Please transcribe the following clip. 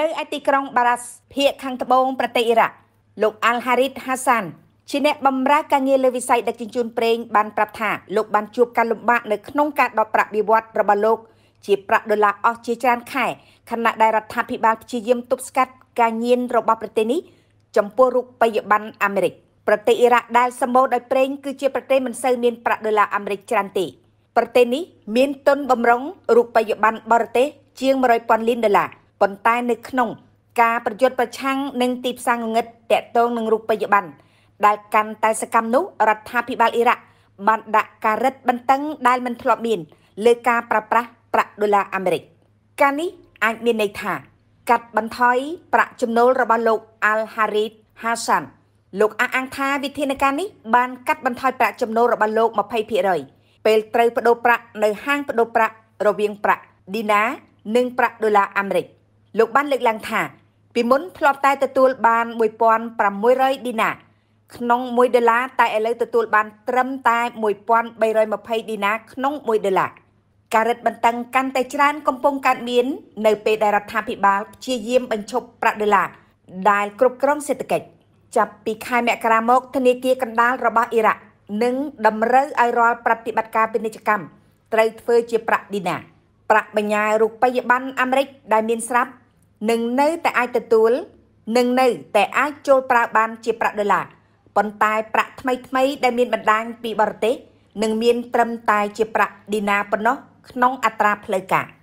នៅឯទីក្រុងបារ៉ាសភាគខាងត្បូងប្រទេសអ៊ីរ៉ាក់លោកអាល់ហារីតហាសានជាអ្នកបម្រើការងារលើវិស័យដឹកជញ្ជូនប្រេង បានប្រាប់ថាលោកបានជួបការលំបាកនៅក្នុងការដកប្រាក់បៀវត្សរបស់លោកជាប្រាក់ដុល្លារអស់ជាច្រើនខែខណៈដែលរដ្ឋាភិបាលព្យាយាមទប់ស្កាត់ការញៀនរបស់ប្រទេសនេះចំពោះរូបិយប័ណ្ណអាមេរិក ប្រទេសអ៊ីរ៉ាក់ដែលសម្បូរដោយប្រេងគឺជាប្រទេសមិនសូវមានប្រាក់ដុល្លារអាមេរិកច្រើនទេប្រទេសនេះមានទុនបំរុងរូបិយប័ណ្ណបរទេសជាង100,000លានដុល្លារប៉ុន្តែនៅក្នុងការប្រយុទ្ធប្រឆាំងនឹងទីផ្សារងងឹតតាក់ទងនឹងរូបិយប័ណ្ណដែលកាន់តែសកម្មនោះរដ្ឋាភិបាលអ៊ីរ៉ាក់បានដាក់ការរឹតបន្តឹងដែលមិនធ្លាប់មាន លើការប្រប្រាស់ប្រាក់ដុល្លារអាមេរិកការនេះអាចមានន័យថាកាត់បន្ថយប្រាក់ចំណូលរបស់លោក Al Harid Hassan លោកអះអាងថាវិធានការនេះបានកាត់បន្ថយប្រាក់ចំណូលរបស់លោក20%ពេលត្រូវបដូរប្រាក់នៅហាងបដូរប្រាក់រវាងប្រាក់ឌីណានិងប្រាក់ដុល្លារអាមេរិក។លោកបានលើកឡើងថា ពីមុនធ្លាប់តែទទួលបាន1600ឌីណាក្នុង1ដុល្លារតែឥឡូវទទួលបានត្រឹមតែ1320ឌីណាក្នុង1ដុល្លារការរឹតបន្តឹងកាន់តែច្រើនកំពុងកើតមាននៅពេលដែលរដ្ឋាភិបាលព្យាយាមបញ្ឈប់ប្រាក់ដុល្លារដែលគ្រប់គ្រងសេដ្ឋកិច្ចចាប់ពីខែមករាមកធនាគារកណ្ដាលរបស់អ៊ីរ៉ាក់នឹងតម្រូវឲ្យរាល់ប្រតិបត្តិការពាណិជ្ជកម្មត្រូវធ្វើជាប្រាក់ឌីណាប្រាក់បញ្ញើរូបិយប័ណ្ណអាមេរិក ដែលមានស្រាប់នឹងនៅតែអាចទទួលនឹងនៅតែអាចចូលប្រើបានជាប្រាក់ដុល្លារប៉ុន្តែប្រាក់ថ្មីថ្មីដែលមានបណ្ដាញពីបរទេសនឹងមានត្រឹមតែជាប្រាក់ឌីណាប៉ុណ្ណោះក្នុងអត្រាផ្លូវការ។